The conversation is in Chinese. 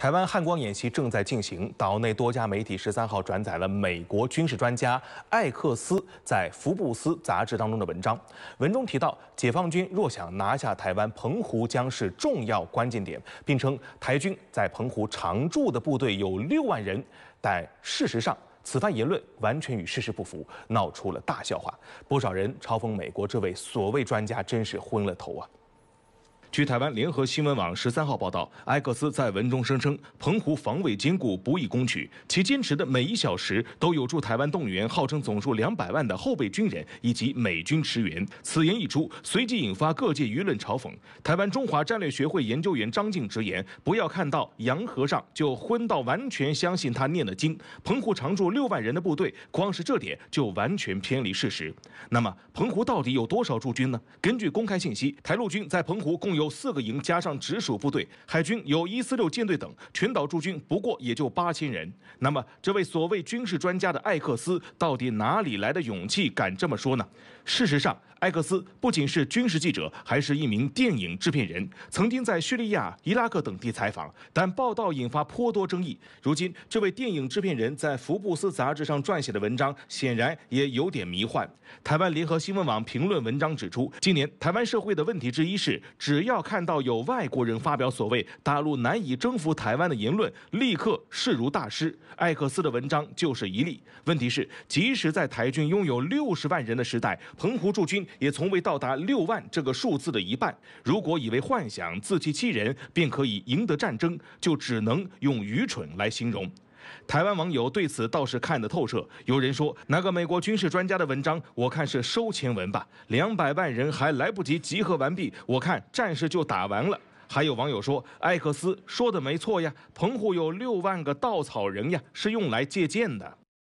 台湾汉光演习正在进行，岛内多家媒体十三号转载了美国军事专家艾克斯在《福布斯》杂志当中的文章，文中提到，解放军若想拿下台湾，澎湖将是重要关键点，并称台军在澎湖常驻的部队有六万人，但事实上，此番言论完全与事实不符，闹出了大笑话。不少人嘲讽美国这位所谓专家真是昏了头啊。据台湾联合新闻网十三号报道，埃克斯在文中声称，澎湖防卫坚固，不易攻取。其坚持的每一小时都有助台湾动员号称总数两百万的后备军人以及美军驰援。此言一出，随即引发各界舆论嘲讽。台湾中华战略学会研究员张静直言：“不要看到洋和尚就昏到完全相信他念的经。澎湖常驻六万人的部队，光是这点就完全偏离事实。”那么，澎湖到底有多少驻军呢？根据公开信息，台陆军在澎湖共有有四个营加上直属部队，海军有一四六舰队等，全岛驻军不过也就八千人。那么，这位所谓军事专家的艾克斯到底哪里来的勇气敢这么说呢？事实上，艾克斯不仅是军事记者，还是一名电影制片人，曾经在叙利亚、伊拉克等地采访，但报道引发颇多争议。如今，这位电影制片人在《福布斯》杂志上撰写的文章，显然也有点迷幻。台湾联合新闻网评论文章指出，今年台湾社会的问题之一是，只要。要看到有外国人发表所谓“大陆难以征服台湾”的言论，立刻视如大师。艾克斯的文章就是一例。问题是，即使在台军拥有六十万人的时代，澎湖驻军也从未到达六万这个数字的一半。如果以为幻想自欺欺人便可以赢得战争，就只能用愚蠢来形容。台湾网友对此倒是看得透彻，有人说那个美国军事专家的文章，我看是收钱文吧？两百万人还来不及集合完毕，我看战事就打完了。还有网友说，艾克斯说的没错呀，棚户有六万个稻草人呀，是用来借鉴的。